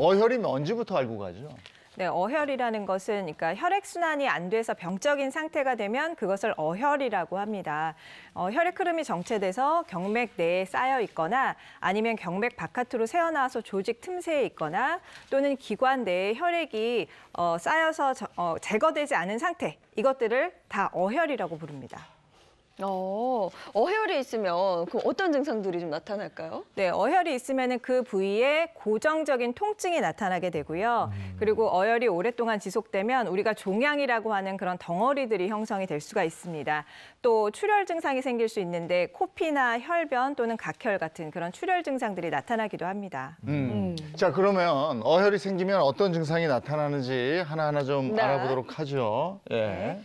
어혈이면 언제부터 알고 가죠? 네, 어혈이라는 것은 그러니까 혈액 순환이 안 돼서 병적인 상태가 되면 그것을 어혈이라고 합니다. 어, 혈액 흐름이 정체돼서 경맥 내에 쌓여 있거나 아니면 경맥 바깥으로 새어나와서 조직 틈새에 있거나 또는 기관 내에 혈액이 어, 쌓여서 저, 어, 제거되지 않은 상태 이것들을 다 어혈이라고 부릅니다. 어, 어혈이 있으면 그 어떤 증상들이 좀 나타날까요? 네, 어혈이 있으면 그 부위에 고정적인 통증이 나타나게 되고요. 음. 그리고 어혈이 오랫동안 지속되면 우리가 종양이라고 하는 그런 덩어리들이 형성이 될 수가 있습니다. 또 출혈 증상이 생길 수 있는데 코피나 혈변 또는 각혈 같은 그런 출혈 증상들이 나타나기도 합니다. 음. 음. 자, 그러면 어혈이 생기면 어떤 증상이 나타나는지 하나하나 좀 네. 알아보도록 하죠. 예. 네.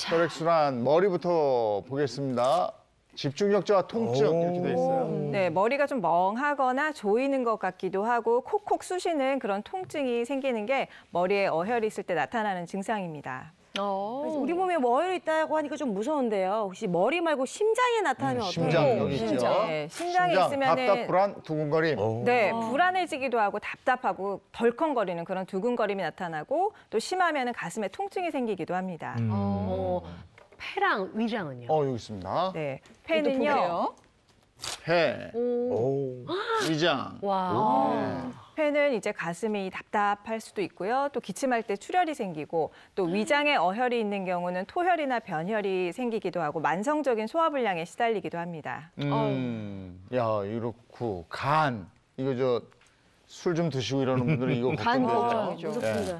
혈액순환 머리부터 보겠습니다. 집중력저하 통증 이렇게 돼 있어요. 네, 머리가 좀 멍하거나 조이는 것 같기도 하고 콕콕 쑤시는 그런 통증이 생기는 게 머리에 어혈이 있을 때 나타나는 증상입니다. 어. 우리 몸에 뭐에 있다고 하니까 좀 무서운데요. 혹시 머리 말고 심장에 나타나면 네, 어떨까 심장 어, 여기 있죠. 네, 심장에 있으면은 답답, 불안, 두근거림. 어. 네, 불안해지기도 하고 답답하고 덜컹거리는 그런 두근거림이 나타나고 또 심하면은 가슴에 통증이 생기기도 합니다. 음. 어, 폐랑 위장은요? 어, 여기 있습니다. 네, 폐는요. 폐, 오. 위장. 와. 네. 폐는 이제 가슴이 답답할 수도 있고요. 또 기침할 때 출혈이 생기고 또 위장에 어혈이 있는 경우는 토혈이나 변혈이 생기기도 하고 만성적인 소화불량에 시달리기도 합니다. 음, 야 이렇고 간 이거 저 술 좀 드시고 이러는 분들은 이거 걱정되죠. 간 걱정이죠. 예.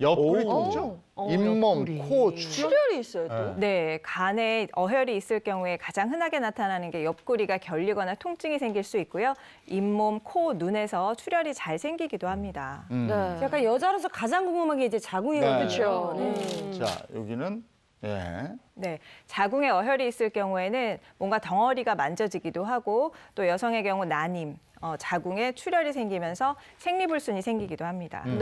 옆구리 오. 통 어, 어, 잇몸, 코, 출혈. 출혈이 있어요, 또? 네. 네, 간에 어혈이 있을 경우에 가장 흔하게 나타나는 게 옆구리가 결리거나 통증이 생길 수 있고요. 잇몸, 코, 눈에서 출혈이 잘 생기기도 합니다. 음. 네. 음. 약간 여자로서 가장 궁금한 게 이제 자궁이거든요. 네. 그렇죠. 음. 자, 여기는 예. 네, 자궁에 어혈이 있을 경우에는 뭔가 덩어리가 만져지기도 하고 또 여성의 경우 난임, 어, 자궁에 출혈이 생기면서 생리불순이 생기기도 합니다. 음.